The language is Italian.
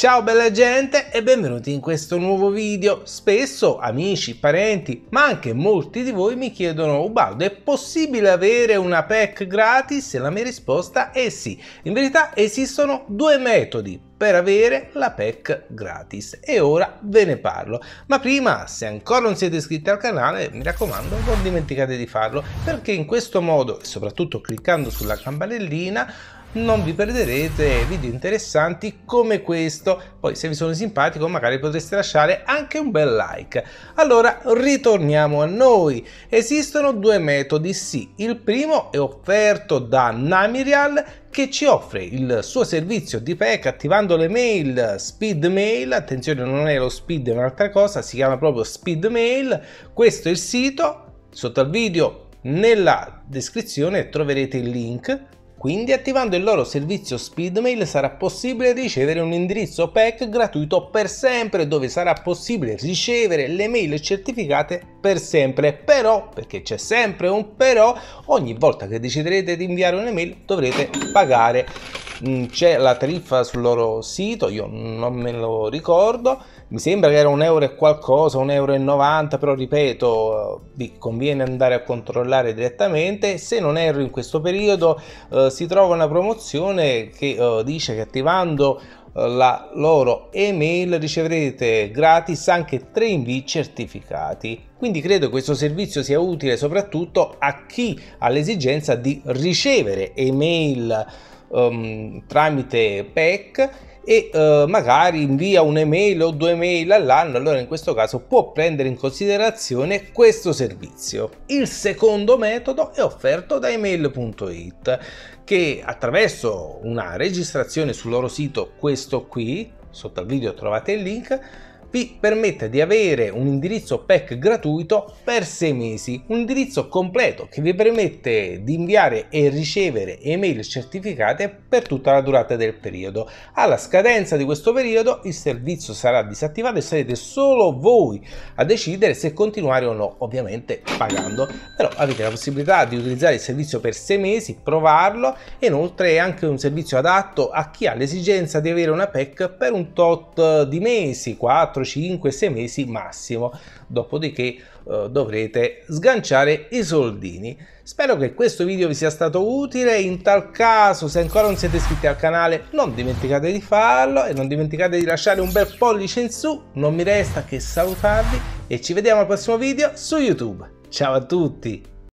Ciao bella gente e benvenuti in questo nuovo video. Spesso amici, parenti, ma anche molti di voi mi chiedono Ubaldo è possibile avere una PEC gratis? E la mia risposta è sì. In verità esistono due metodi per avere la PEC gratis e ora ve ne parlo ma prima se ancora non siete iscritti al canale mi raccomando non dimenticate di farlo perché in questo modo e soprattutto cliccando sulla campanellina non vi perderete video interessanti come questo. Poi se vi sono simpatico magari potreste lasciare anche un bel like. Allora ritorniamo a noi. Esistono due metodi, sì. Il primo è offerto da Namirial che ci offre il suo servizio di PEC attivando le mail Speed Mail, attenzione non è lo Speed è un'altra cosa, si chiama proprio Speed Mail, questo è il sito, sotto al video nella descrizione troverete il link quindi attivando il loro servizio Speedmail sarà possibile ricevere un indirizzo PEC gratuito per sempre dove sarà possibile ricevere le mail certificate per sempre. Però, perché c'è sempre un però, ogni volta che deciderete di inviare un'email dovrete pagare. Mm, c'è la tariffa sul loro sito, io non me lo ricordo, mi sembra che era un euro e qualcosa, un euro e 90, però ripeto, eh, vi conviene andare a controllare direttamente, se non erro in questo periodo eh, si trova una promozione che eh, dice che attivando eh, la loro email riceverete gratis anche 3 invii certificati quindi credo che questo servizio sia utile soprattutto a chi ha l'esigenza di ricevere email um, tramite PEC e uh, magari invia un'email o due mail all'anno, allora in questo caso può prendere in considerazione questo servizio. Il secondo metodo è offerto da email.it che attraverso una registrazione sul loro sito, questo qui, sotto al video trovate il link, vi permette di avere un indirizzo PEC gratuito per 6 mesi, un indirizzo completo che vi permette di inviare e ricevere email certificate per tutta la durata del periodo. Alla scadenza di questo periodo il servizio sarà disattivato e sarete solo voi a decidere se continuare o no, ovviamente pagando, però avete la possibilità di utilizzare il servizio per 6 mesi, provarlo e inoltre è anche un servizio adatto a chi ha l'esigenza di avere una PEC per un tot di mesi, 4 4, 5, 6 mesi massimo, dopodiché eh, dovrete sganciare i soldini. Spero che questo video vi sia stato utile, in tal caso se ancora non siete iscritti al canale non dimenticate di farlo e non dimenticate di lasciare un bel pollice in su, non mi resta che salutarvi e ci vediamo al prossimo video su YouTube. Ciao a tutti!